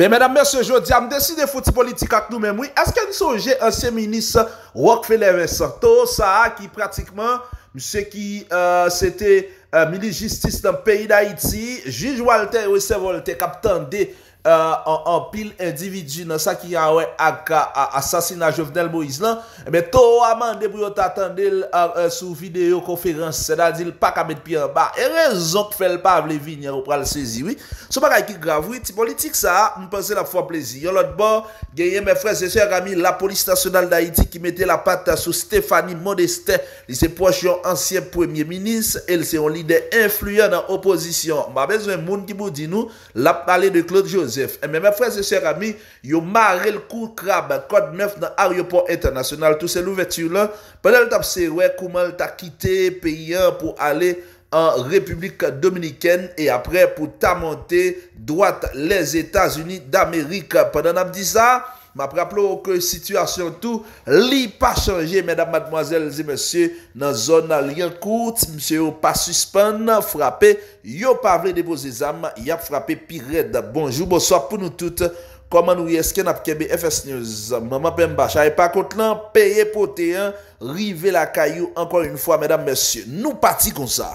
Men menam mersi jodi, am desi de foti politika k nou menmoui, eske an souje ansye minis Wokfeleve Santo, sa ki pratikman, mse ki se euh, te euh, milis jistis nan peyi da Iti, juj waltè wese waltè kapitan de... an euh, pil individu nan sa ki yawen ak asasina jovnel Moïse lan ebe to waman debriyo tatande sou videyo konferans se da di l pak amet pi anba e rezon k fèl pa vlevi nye ou pral sezi sou baka ki gravwit politik sa, mpense la fwa plezi yon lot bon, genye mè frez se sè rami la polis nasyonal da iti ki mette la pata sou Stéphanie Modestin li se poch yon ansyen premier minis, el se yon lider influyen nan oposisyon, mba bezwen moun ki mou di nou, la pale de klote jose Et eh, mes frères et sœurs amis, yo marré le coup crabe, hein. code 9 dans l'aéroport international, tout c'est l'ouverture là. Pendant que ouais, comment t'as quitté pays hein, pour aller en République Dominicaine et après pour t'amonter droite les États-Unis d'Amérique. Pendant t'a dit ça, Ma praplo ke situasyon tou, li pa chanje, mèdap madmoazel, zi mèsyè, nan zon nan li an kout, msye yo pa suspèn, nan frapè, yo pa vle de bo zizan, ma yap frapè pi red, bonjou, bo sop pou nou tout, koman nou yeske nap kebe fs nyo zizan, maman pem bachay, pa kont lan, peye poteyan, rive la kayou, ankon yon fwa mèdap mèsyè, nou pati kon sa.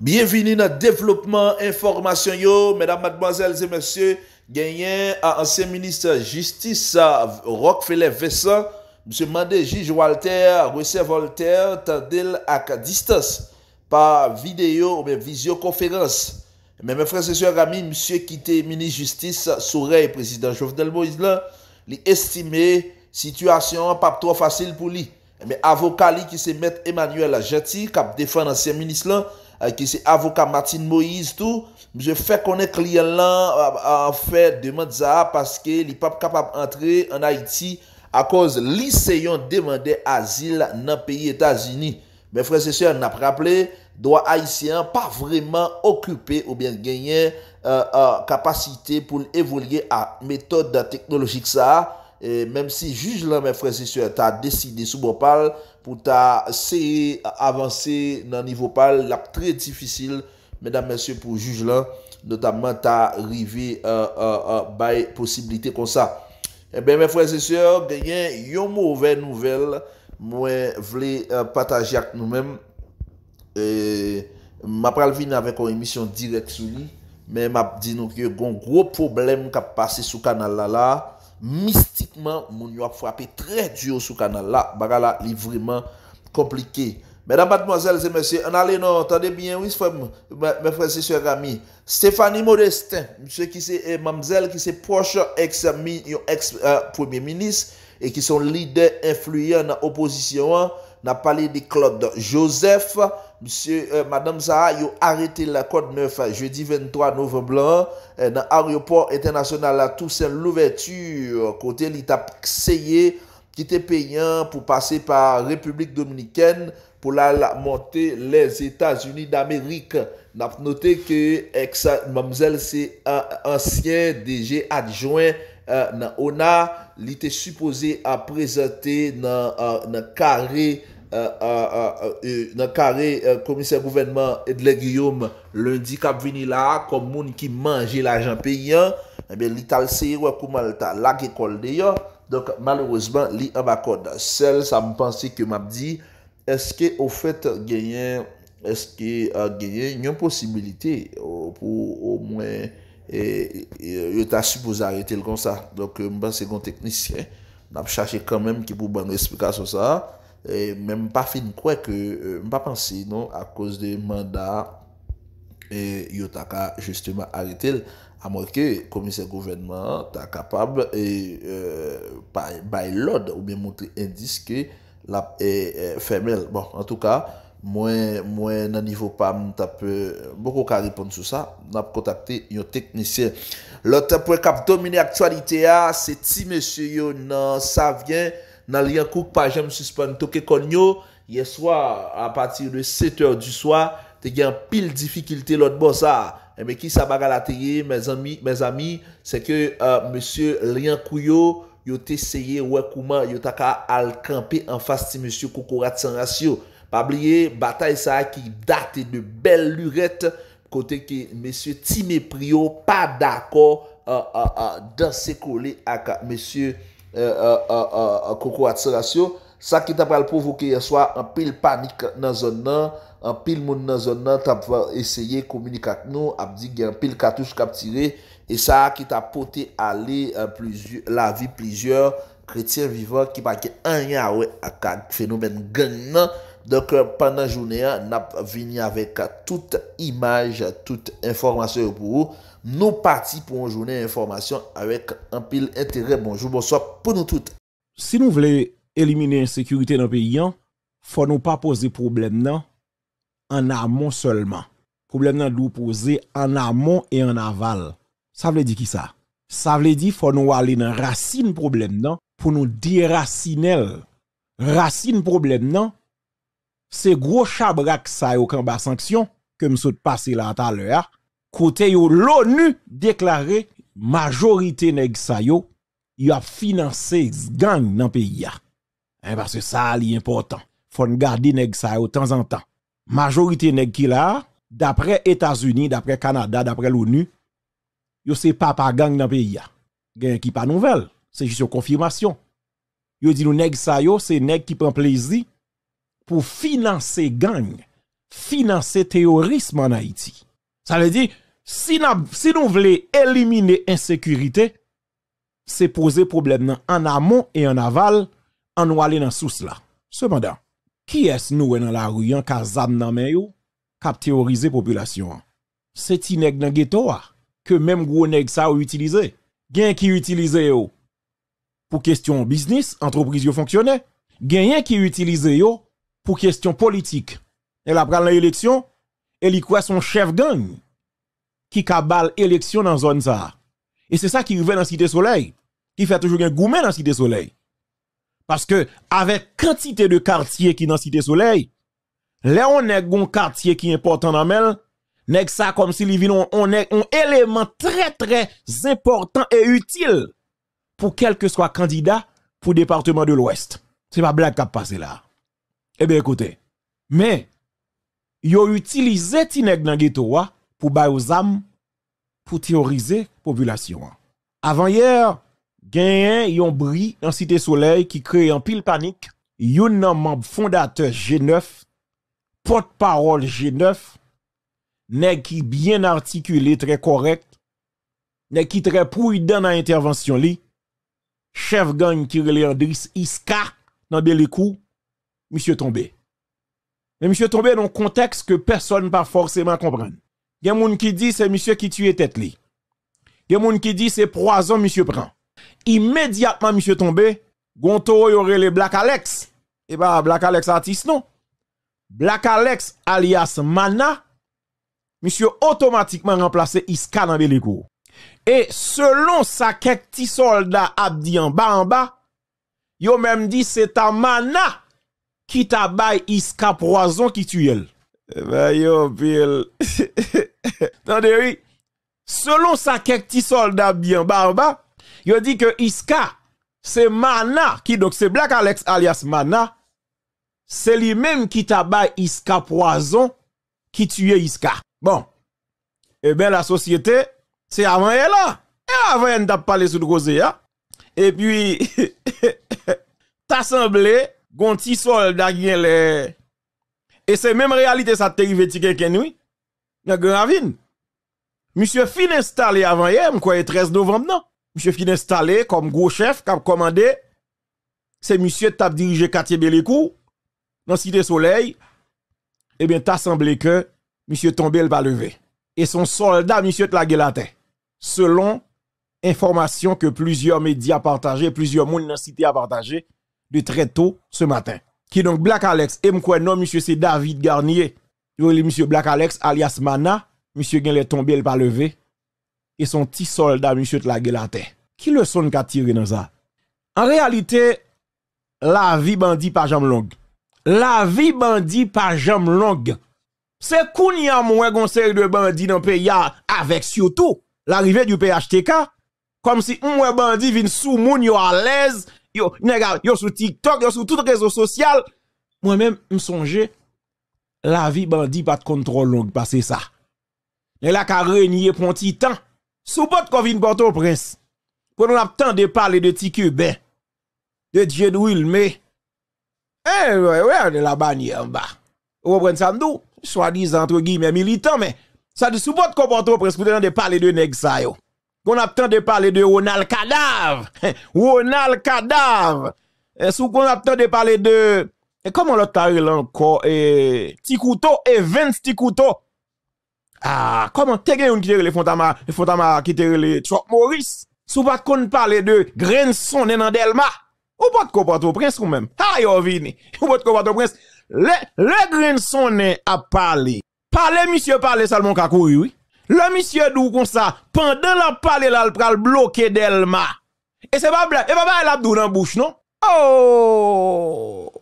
Bienveni na devlopman informasyon yo, mèdam madmoazèl zè mèsyè, genyen a ansèn minis jistis, rok fè lè vèsan, msè mandè jij Walter, wè sè Walter, tèdèl ak distans, pa videyo ou mè vizyo konferans. Mè mè frè sè sè rami, msè kitè minis jistis, sou rey prezident chouf del Moïse lè, li estime situasyon pa p'tro fasyl pou li. Mè avokali ki se mèt Emmanuel Jati, kap defan ansèn minis lè, ki euh, se avoka Matin Moïse tout, mje fè konè kliè lan, fè deman za, paske li pap kapap antre an Haiti, akòz liseyon demande azil nan peyi Etats-Unis. Mwen fwè se se yon napraple, doa Haitian pa vreman okupe ou bèr genyen kapasite euh, euh, pou l'evolye a metode teknologik sa a, Mèm si juj lan mè fwè se sè, ta deside sou bopal pou ta se avanse nan nivopal lak tre difisil Mèdam mè sè pou juj lan, notabman ta rive bay posibilite kon sa Mè mè fwè se sè, genyen yon mowè nouvel mwen vle patajak nou mèm Mèm pralvi nan vè kon emisyon direk sou li Mèm ap di nou ki yon gwo problem kap pase sou kanal la euh, euh, euh, eh la mistikman moun yon wak fwapè trè diyo sou kanal la, baga la li vriman komplike. Mèdam batmoselle, se mèsyè, an alè nan, tande byen, wis fèm, mèfrense sè rami, Stéphanie Modestin, mèsyè ki se, mamzèl, ki se poche ex-ami, yon ex-premier euh, minis, e ki son lide influyen nan oposisyon an, nan pali di Claude Joseph, Euh, Madame Zaha yo arete la kod meuf euh, jeudi 23 novemblan nan Aryoport Internasyonal la tou se louvertu kote li tap seye ki te peyen pou pase pa Republik Dominiken pou la monte les Etats-Unis d'Amerik nap note ke ek sa mamzel se ansyen deje adjouen nan Ona li te suppose a prezente nan kare euh, nan kare komiser gouvenman Edle Guillaume lundi kap vini la, kom moun ki manje la janpe eh yon, ebe li talse yon wakouman lta, lage kol de yon donk malouzman li an bakon sel sa mpansi ke map di eske ou fet genyen eske euh, genyen yon posibilite euh, pou ou mwen euh, yon ta suposare tel kon sa donk mpansi kon teknisyen nap chache kanmen ki pou ban resplikasyon sa a E, mwen pa fin kwe ke, e, mwen pa pansi non, a kouz de mandat, e, yo ta ka justyman arete, a mwen ke komisen gouvenman ta kapab, e bay lod ou mwen montre indis ke lap e femel. Bon, an tou ka, mwen nan nivou pa, mwen ta pe, mwen kou ka repon sou sa, nap kontakte yo teknisyen. Lote pou e kap domine aktualite ya, se ti monsu yo nan sa vyen, nan liyankouk pajen msuspan toke konyo, ye swa, a pati de seteur di swa, te gen pil difikilte lot boza. E me ki sa baga la teye, mez ami, se ke msye liyankouyo, yo te seye wakouman, yo taka al kampi an fas ti msye koukourat san asyo. Pa bliye, batay sa a ki date de bel luret, kote ki msye ti me priyo, pa dako, dan se kouli ak msye koukourat. koko at se rasyon sa ki ta pral provoke yaswa an pil panik nan zon nan an pil moun nan zon nan ta pral eseye komunikat nou ap di gen pil katous kap tire e sa ki ta pote ale la vi plizyeur kretien viva ki pake anya we ak fenomen gen nan Donk, euh, pandan jounen an, nap vini avek euh, tout imaj, tout informasyon yo pou ou. Nou parti pou an jounen informasyon avek an pil entere. Bonjou, bonsoy, pou nou tout. Si nou vle elimine en sekurite nan peyi an, fò nou pa pose problem nan an amon solman. Problem nan lou pose an amon e an aval. Sa vle di ki sa? Sa vle di fò nou wale nan rasin problem nan pou nou dirasinel. Rasin problem nan? c'est gros chabrak ça yo kan ba sanction que saute passer là tout à l'heure hein. côté yo l'ONU déclaré majorité nèg sa yo y a financé gang dans pays hein, hein parce que ça li important faut garder nèg sa yo temps en temps majorité nèg qui là d'après États-Unis d'après Canada d'après l'ONU yo c'est papa gang dans pays ya hein. qui pas nouvelle c'est juste une confirmation yo dit nous nèg sa yo c'est nèg qui prend plaisir pour financer gang, financer terrorisme en Haïti. Ça veut dire, si, si nous voulons éliminer insécurité, c'est poser problème en amont et en aval, en nous aller dans sous là. Cependant, qui est-ce nous dans la rue en cas nan population? C'est une dans que même gros nèg ça utilisé. qui yo pour question business, entreprise yo qui utilise yo pour question politique. Elle a pris l'élection, elle y croit son chef gang qui cabale élection dans zone ça. Et c'est ça qui vient dans Cité Soleil, qui fait toujours un gourmet dans Cité Soleil. Parce que, avec quantité de quartiers qui dans Cité Soleil, là on est un quartier qui est important dans elle. ça comme si on est un élément très très important et utile pour quel que soit candidat pour le département de l'Ouest. C'est pas blague qui a passé là. Eh bien, écoutez, mais, ont utilisé Tineg dans ghetto pour bailler aux âmes, pour théoriser population. Avant hier, genyen yon bris dans Cité Soleil qui crée en pile panique. Yon nan membre fondateur G9, porte-parole G9, nèg qui bien articulé, très correct, nèg qui très prudent dans intervention li, chef gang qui relè Andris Iska dans Belikou monsieur tombé. Mais monsieur tombé dans un contexte que personne pas forcément comprendre. Il y a qui dit c'est monsieur qui tue tête li. Il y a qui dit c'est poison monsieur prend. Immédiatement monsieur tombé, Gonto aurait les Black Alex. Et eh bah ben, Black Alex artiste non. Black Alex alias Mana, monsieur automatiquement remplacé Iska en Belico. Et selon sa quelques petits abdi en bas en bas, yo même dit c'est un Mana qui t'abat Iska poison qui tue elle. Eh ben, yo, pile. tendez oui. Selon sa quelques soldat bien barba, yo dit que Iska, c'est Mana, qui donc c'est Black Alex alias Mana, c'est lui-même qui t'abat Iska poison qui tue Iska. Bon. Eh bien, la société, c'est avant elle là. Hein. Et avant elle, t'a parlé sur le hein. Et puis, t'as semblé, gonti soldat qui et c'est e même réalité ça te arrivé quelqu'un oui dans gravine monsieur fin installé avant hier le 13 e novembre non monsieur fin installé comme gros chef qui commandé c'est monsieur t'a dirigé quartier Belécourt dans cité soleil eh bien t'as semblé que monsieur tombé pas levé et son soldat monsieur te la selon information que plusieurs médias partagent, plusieurs monde dans cité a partagé de très tôt ce matin. Qui donc Black Alex, et quoi non, monsieur, c'est David Garnier. Vous monsieur Black Alex, alias Mana, monsieur qui est tombé, il pas levé. Et son petit soldat, monsieur, te la la Qui le son a tiré dans ça? En réalité, la vie bandit pas jambe longue. La vie bandit pas jambe longue. C'est qu'on y a moins conseil de bandit... dans le pays avec surtout l'arrivée du PHTK. Comme si un bandit vient sous moun yo à l'aise, yo, nèg yo sur TikTok, yo sur tout réseau social. Moi-même, me songeais la vie bandit pas de contrôle longue passer ça. Mais la ka renier pour un petit temps. Sous bot qu'on vient au prince. Pour on a tant de parler de Tikubé, de Dieu de mais, Eh, ouais, ouais, de la bannière en bas. Vous comprenez ça, nous? Soit disant entre guillemets militant, mais ça de sous bot qu'on porte au prince pour de parler de nèg ça yo qu'on attend de parler de Ronald Cadavre. Ronald Cadavre. Sous qu'on attend de parler de... comment l'autre a-t-il encore? Et... Ticouto et Vince Ticouto. Ah, comment t'es gagné qui t'a le Fontama, Fontama qui t'a le Chuck Maurice? Sous pas qu'on parle de Grenson et Nandelma. Ou pas de au prince ou même. Ah, yo, vini. Ou pas de comporter au prince. Le, le Grenson a parlé. Parlez, monsieur, parlez, Salmon Kakouri, oui. Le monsieur dou comme ça, pendant la parler là, le pral bloqué Delma. Et c'est pas blague. Et pas pas doux dans bouche, non? Oh!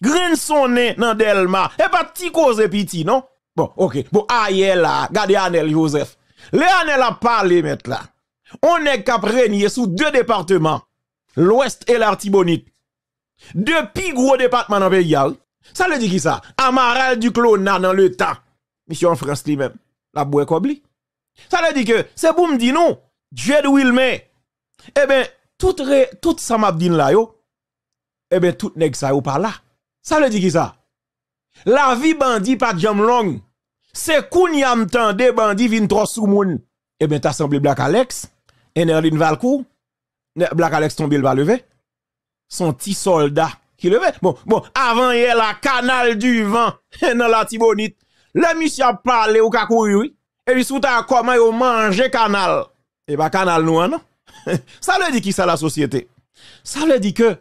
Grain son dans Delma. Et pas petit cause petit, non? Bon, ok. Bon, aïe là, gardez Anel Joseph. Le Anel a parlé, mettre là. On est cap sous deux départements. L'Ouest et l'Artibonite. Deux plus gros départements dans le pays. Hein. Ça le dit qui ça? Amaral du Clona dans le temps. Monsieur en France lui-même la boue kobli. Ça veut dire que c'est pour me dire non, Dieu de Wilme. Eh bien, tout, ça m'a dit là yo. Eh bien, tout nèg ça yo pas là. Ça veut dire qui ça? La vie bandit pas jam long. C'est koun yam tande bandit vin trop sous moun. Eh bien, t'as semblé Black Alex, Enerlin Valkou. Black Alex tombe, il va lever. Son petit soldat qui levait. Bon, bon, avant y a la canal du vent dans la Tibonite. Le monsieur a parlé ou ka oui. Et puis, sous ta comment yon manger canal. Et eh pas ben, canal nous, hein, non? ça le dit qui ça la société? Ça veut dit que,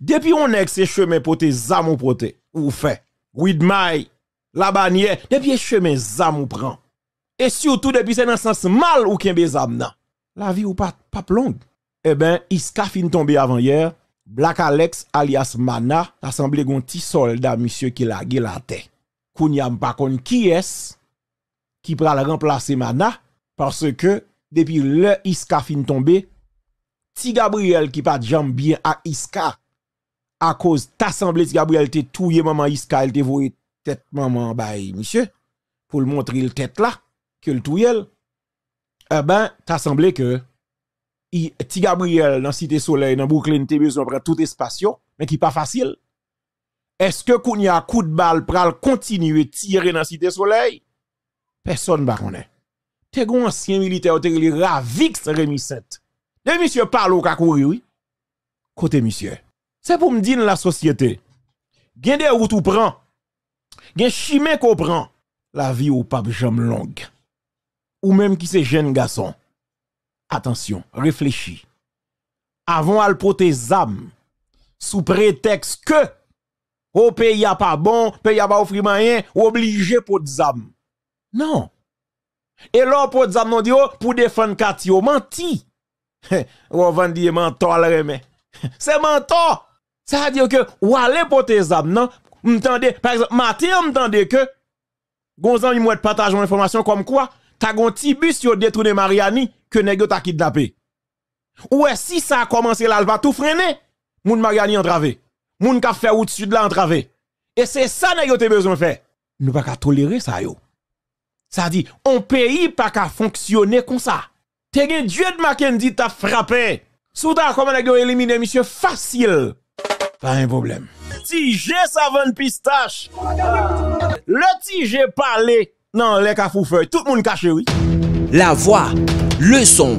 depuis on est ces chemins pour tes zamou pour ou fait, with my, la bannière, depuis chemin chemins ou prend. Et surtout depuis c'est dans sens mal ou qu'un zam non. La vie ou pas pas longue. Eh ben, Iska fin tombé avant hier. Black Alex alias Mana, l'assemblée un petit soldat monsieur qui la tête. Kounia kon qui est qui pral remplacer Mana parce que depuis le Iska fin tombé, Ti Gabriel qui pas jambe bien à Iska à cause t'assemblée Ti Gabriel t'es touye maman Iska elle te tête maman bay monsieur pour le montrer le tête là que le touye eh ben semblé que Ti Gabriel dans Cité Soleil dans Brooklyn t'es besoin prendre tout espace mais qui pas facile est-ce que qu'on y a coup de balle pral continuer tirer dans Cité Soleil? Personne ne connaît. T'es un ancien militaire, te li Ravix Rémi 7. De monsieur parle ka kakouri, oui. Côté monsieur. C'est pour me dire la société. Gen de routes ou prend. Gen chemin qu'on prend. La vie ou pape j'aime longue. Ou même qui c'est jeune garçon. Attention, réfléchis. Avant al le zam, âmes, sous prétexte que au pays a pas bon, pays a pas offrir rien, obligé pour des Non. Et là, pour des non dit, oh, pour défendre quartier, menti. On va dire mentor menton. C'est menton. Ça veut dire que ou aller pour tes âmes, non? m'tende, par exemple, matin, m'tende que, gonzan y mouette partage une information comme quoi, t'as gon tibus yo détourné Mariani, que nego t'a kidnappé. Ou est si ça a commencé là, elle va tout freiner, moun Mariani entravé moun ka fait route sud la entravé. Et c'est ça que vous besoin de faire. Nous pas tolérer ça yo. Ça dit on pays pas qu'à fonctionner comme ça. Te gen Dieu de Mackenzie t'a frappé. Souda comment yo éliminer monsieur facile. Pas un problème. Tige savon pistache. Le tige parlé. Non, les cafou tout le monde cache oui. La voix, le son